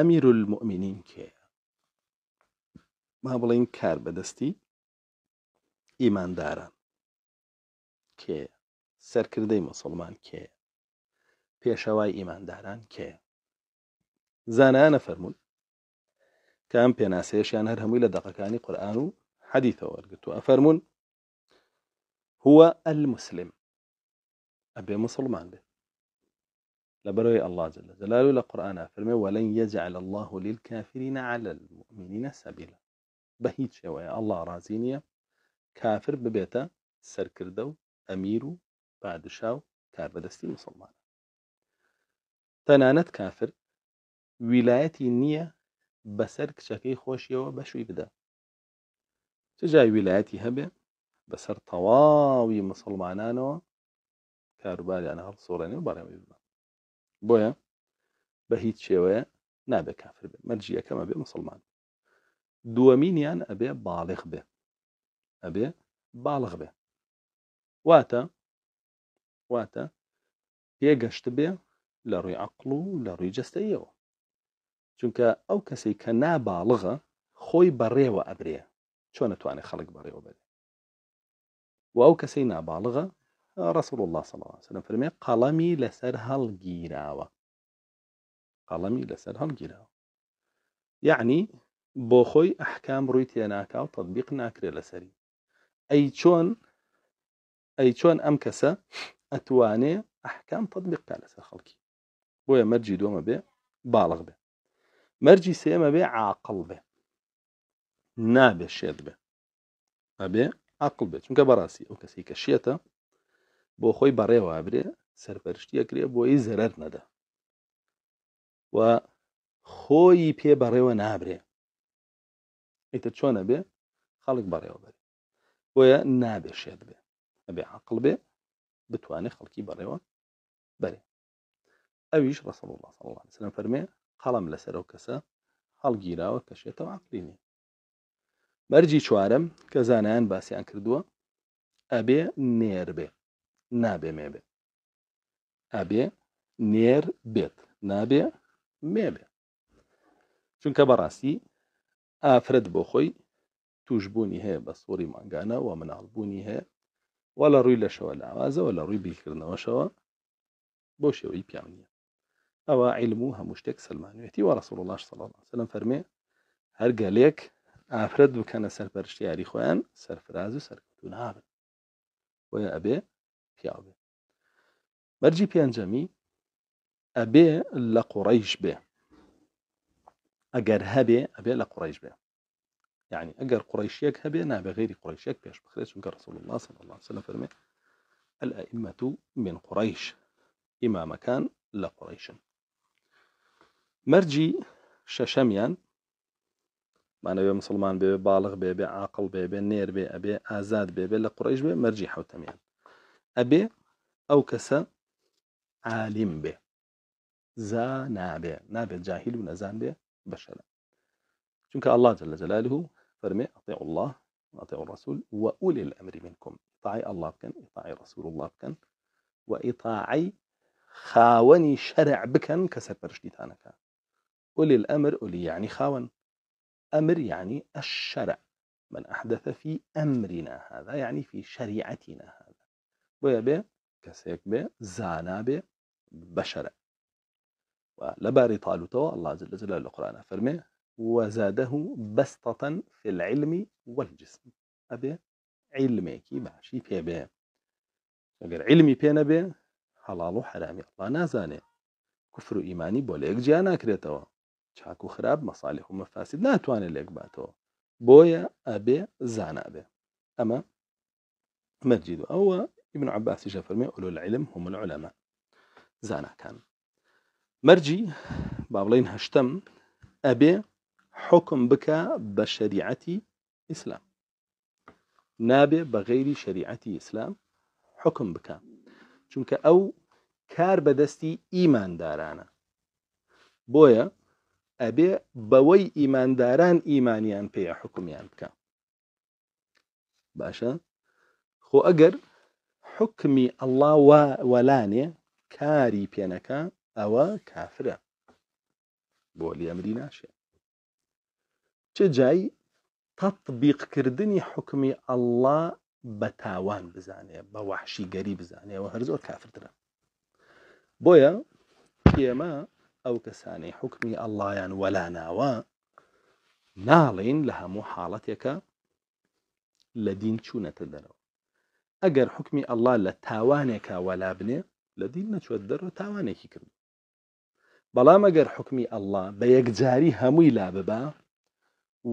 امير المؤمنین كي ما بدستي کار داران كي سر سەرکردەی مسلمان کێ پێشەوای ئیمانداران کێ زانانە فەرمونون فرمون پێناسەیەشیان هەر هەمووی لە دەقەکانی قورآن و حەدیثەوە وەرگتو افرمون هو المسلم ابي مسلمان بێ لبروي الله جل جلاله لقرآن فرمي ولن يجعل الله للكافرين على المؤمنين سبيلا بهيت شوية الله رازينيا كافر ببيتا سر كردو أميرو بعد شاو كار بدستي مسلمان تنانت كافر ولايتي نية بسرك نییە خوشي وبشوي بدا تجاي ولايتي هبه بسر طواوي مسلمانانو كاربالي أنا مسلمانانەوە نيو هەڵ سۆڕێنی بۆیە بە هیچ شێوەیە نابێت کافر بێ مەرجیەکەمە بێ مسلمان دووەمینیان ئەبێ باڵێخ بێ ئەبێ باڵغ بێ واتە واتە پێگەشت بێ لە ڕووی عقل و لە ڕووی جستەیەوە چونکە ئەو کەسی کە ناباڵغە خۆی بەڕێوە ئەبرێ چۆن نتوانێت خەڵک بەڕێوە بێت و ئەو کەسەی ناباڵغە رسول الله صلى الله عليه وسلم فرمي قلمي لسر هل جيراوة قلمي لسر هل جيراوة يعني بوخوي أحكام رويتي ناكا وتطبيق ناكري لسري أي چون أي چون أمكسا أتواني أحكام تطبيق لسر خلقي بويا مرجي دوما بي بالغ بي مرجي سيما بي عاقل بي نابي الشيط بي أبي عقل بي چونك أو كسيك الشيطة بۆ خۆی بەڕێوە ئابرێ سەرپەرشتیەکرێ بۆی زەرەر نەدا و خۆی پێ بەڕێوە نابرێ ئیتر چۆنە بێ خەڵک بەڕێوە بەرێ بۆیە نابێ شێت بێ ئەبێ عقل بێ بتوانێت خەڵکی بەڕێوە بەرێ ئەویش ڕسەڵ الله سڵ سلم فەرمێ قەڵم لەسەرەو کەسە هەڵگیراوە کەشێتەوە عقلی نیە مەرجی چوارم کە زانایان باسییان کردووە ئەبێ نێر بێ نابێ مێبێ ئەبێ نێر بێت نابێ مێبێ چونکە بەڕاستی ئافرەت بۆ خۆی توشببوونی هەیە بە سووری ماگانە و مناڵبوونی هەیە و لە ڕووی لەشەوە لاوازەوە لە ڕووی بیرکردنەوەشەوە بۆ شێوەی پیاو نییە ئەوە علم و هەموو شتێک سلمانوێتی و ڕسوڵ الله سەڵ سلم فەرمێ هەر گەلێک ئافرەت بکەنە سەرپەرشتیاری خۆیان سەرفراز و سەرکەوتون هابن وە ئەبێ پیاوێ بەرجی پێنجەمی ئەبێ لە قوڕیش اگر ئەگەر هەبێ ئەبێ لە قوڕیش اگر يعني أجر قريشيك هبي نابي غير قريشيك بيش بخريش من رسول الله صلى الله عليه وسلم فرمي الأئمة من قريش إما مكان لقريش مرجي ششميان معنى بي مسلمان بي بالغ بي بي عاقل بي بي نير بي أبي آزاد بي بي لقريش بي مرجي حوتميان أبي أو كسا عالم به زا نابع نابع جاهل ونزان به بشرا شنك الله جل جلاله فرمي أطيعوا الله وأطيعوا الرسول وأولي الأمر منكم إطاعي الله بكن إطاعي رسول الله بكن وإطاعي خاوني شرع بكن كسبر شديتانك أولي الأمر أولي يعني خاون أمر يعني الشرع من أحدث في أمرنا هذا يعني في شريعتنا هذا بويا بي كسيك بي زانا بي بشرة ولباري طالوتو الله جل جلاله القرآن فرمي وزاده بسطة في العلم والجسم أبي علمي كي باشي في بي علمی علمي بينا بي حلال وحرامي الله نازاني كفر إيماني بوليك جيانا كريتو شاكو خراب مصالح ومفاسد و خراپ باتو بويا أبي زانا بي أما بۆیە أو ابن عباس اجا فرمي اولو العلم هم العلماء زانا كان مرجي بابلين هشتم ابي حكم بك بشريعتي اسلام نابي بغيري شريعتي إسلام حكم بك چونك أو كار بدستي إيمان دارانا بويا أبي بوي إيمان داران إيمانيان بي حكميان بك باشا خو أقر حکمی ئەله وەلانێ کاری پێنەکە ئەوە کافرە بۆ لێمری ناشێ چه جایی تەطبیقکردنی حکمی ئەله بە تاوان بزانێ بە وحشی گەری بزانێەوە هەر زۆر کافرترە بۆیە ئێمە ئەو کەسانەی حکمی ئەللهیان وەلاناوە ناڵین لە هەموو حاڵەتێکە لە دین چوونەتە دەرەوە ئەگەر حکمی ئەللا لە تاوانێکا وەلا بنێ لە دین نەچوە دەڕە تاوانێکی کرد بەڵام ئەگەر حکمی ئەللا بە یەکجاری هەمووی لا ببا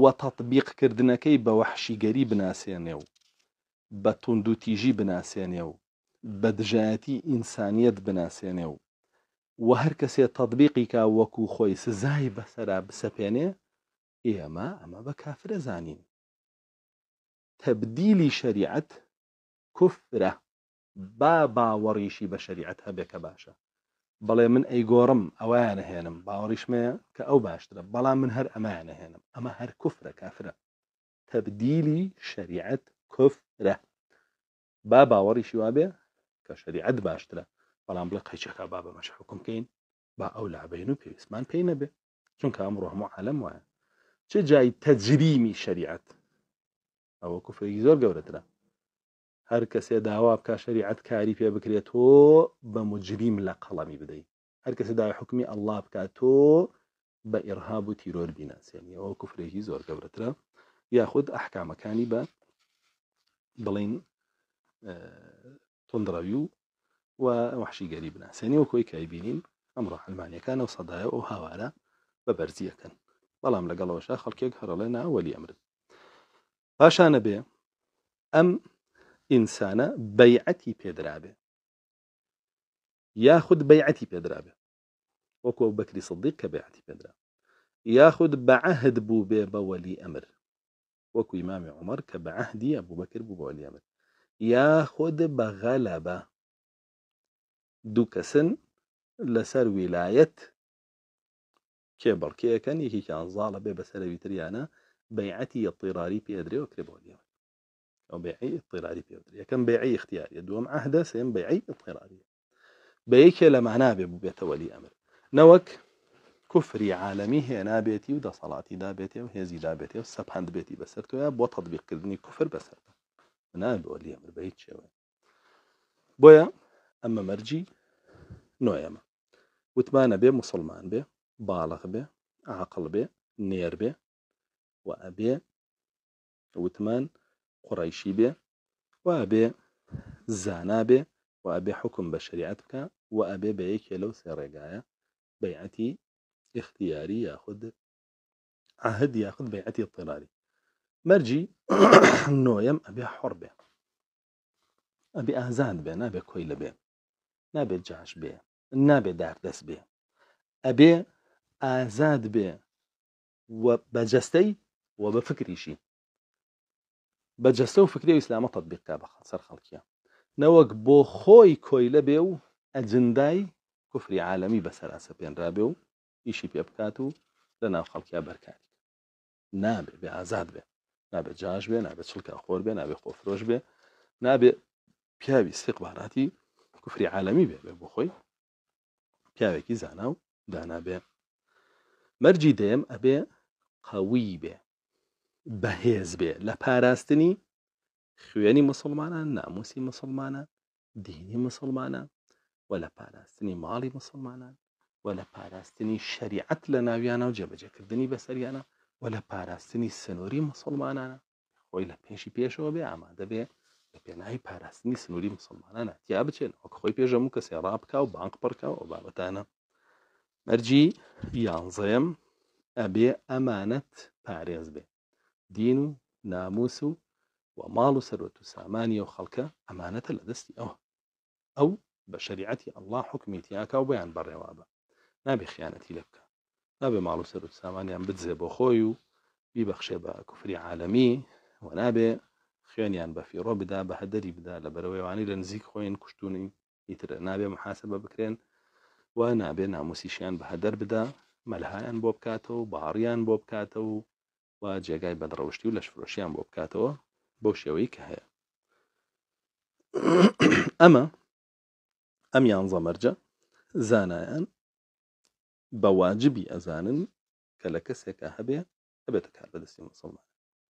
وە تەطببیقکردنەکەی بە وەحشیگەری بناسیێنێ و بە تونند و تیژی بناسیێنێ و بە دژایەتی ئینسانیت بناسیێنێ و وە هەر کەسێ تەطببیقی کا وەکو خۆی سزای بەسەرا بسەپێنێ ئێمە ئەمە بە کافرە زانین تەبدیلی شریعەت کوفرە با باوەڕیشی بە شریعت هەبێکە باشە بەڵێ من ئەیگۆڕم ئەویان هێنم باوەڕیشمەیە کە ئەو باشترە بەڵام من هەر ئەمایانە هێنم ئەمە هەر کوفرە کافرە تبدیلی شریعت کوفرە با باوەڕیشی وابێ کە شریعت باشترە بەڵام بڵێ قەیچەکە با بە مەش حکومکەین با ئەو لابین و پێویستمان پێی نەبێ چونکە ئەم ڕۆحمە عەلم وایە چه جای تەجریمی شریعت ئەوە کوفرێکی زۆر گەورەترە هەر کەسێ داوا بکە شەریعەت کاری پێ بکرێت تۆ بە مجریم لە قەڵەمی بدەیت هەر کەسێ داوای حکمی ئەللا بکات تۆ بە ئێرهاب و تیرۆر بیناسیێنیەوە کوفرێکی زۆر گەورەترە یاخود ئەحکامەکانی بە بڵین تندڕەوی و وحشی گەری بناسیێنی و کۆی کای بینین ئەمڕۆ حلمانیەکانە و سەدایە و هاوارە بە بەرزیەکەن بەڵام لەگەڵەوەشە خەڵکێک هەرڵێ ناوەلی ئەمرن پاشانە بێ ئەم ئینسانە بەیعەتی پێدرابێ یاخود بەیعەتی پێدرابێ وەکو بەکری سڵدیق کە بەیعەتی پێدرا یاخود بەعهد بوو بێ بە وەلی ئەمر وەکو ئیمامی عمر کە بە عهدی ئەبوو بەکرد بوو بە وەلی ئەمر یاخود بە غەلەبە دوو کەسن لەسەر ویلایەت کێبڕکیەکەن یەکیان زاڵە بێ بەسەرەوی تریانە بەیعەتی یەطیراری پێدرێەوە کرێ بۆ نیەوە أو بيعي اضطراري پێوتری كم بيعي اختياري دووەم عهدە سين بيعي اضطراري بەیەکێ لە معنا بێ بێتەوەلی ئەمر نەوەک کوفری عالمی بيتي و دەسەڵاتی دابێتێ و هێزی دابێتێ و سەپند بێتی بەسەر تۆە بۆ تەطبیقکردنی کوفر بەسەر نابەوەلی ئەمر بە هیچ شێوە بۆیە ئەمە مەرجی نۆیەمە وتمانا بي مسلمان بي بالغ بي عقل بي نير بي و وتمان قريشي بي وابي زانا بي وابي حكم بشريعتك بە شریعت بکە و ئەبێ بە یەکێ عهد ياخد بيعتي اضطراري مرجي نويم ابي حر بي ابي ئازاد بي نابي كويل بي نابي جاش بي نابي داردەست بي ابي ئازاد بي وبجستي وبفكري شي بە جەستە و فکری ئیسلامە تطببیقا بە سەر خەڵکیە نەوەک بۆ خۆی کۆی لە بێ و ئەجندای کوفری عالەمی بەسەراسە پێێنرابێ و ئیشی پێ بکات و لە ناو خەڵکیا بەرکاری نابێ بێ ئازاد بێ نابێت جااش بێ نابێت چلکە خۆر بێ نابێ خۆفرۆش بێ نابێ پیاوی سقباراتی کوفری عالەمی بێ بێ بۆ خۆی پیاوێکی زانا و دانابێ مەرجی دێم ئەبێ قەوی بێ بەهێز بێ لە پاراستنی خوێنی مسلمانان ناموسی مسلمانە دینی مسلمانە و لە پاراستنی ماڵی مسلمانان و لە پاراستنی شریعت لە ناویانە و جێبەجێکردنی بەسەریانە و لە پاراستنی سنووری مسلمانانە خۆی لە پێشی پێشەوە بێ ئامادە بێ لە پێناوی پاراستنی سنووری مسلمانانە تیا بچێن وەک خۆی پێژەم و کەسێ ڕابکە و بانک پڕکە و بابەتانە مەرجی یانزەیەم ئەبێ ئەمانەت پارێز بێ دین و ناموس و و ماڵ و سەرۆت و سامانی و خەڵکە ئەمانەتە لە دەستی ئەوە ئەو بە شریعەتی ئەله حکمی تیاکە و بەیان بەڕێوا بە نابێ خیانەتی لە بکە نابێ ماڵ و سەرۆت سامانیان بدزێ بۆ خۆی و بیبەخشێ بە کوفری عالمی و نابێ خوێنیان بە فیڕۆ بدا بە هەدەری بدا لە بەرەوەیوانی لە نزیک خۆیان کوشتونی ئیتر نابێ محاسە بە بکرێن و نابێ ناموسیشیان بە هەدەر بدا مەلهایان بۆ بکاتەوە باڕیان بۆ بکاتەوە وا جێگای بەدڕەوشتی و لە شفرۆشیان بۆ بکاتەوە بۆ شێوەی کە هەیە ئەمە ئەم یان زەمەرجە زانایان بەواجبی ئەزانن کە لە کەسێکە هەبێ هەبێتە کار بەدەستی مسلمان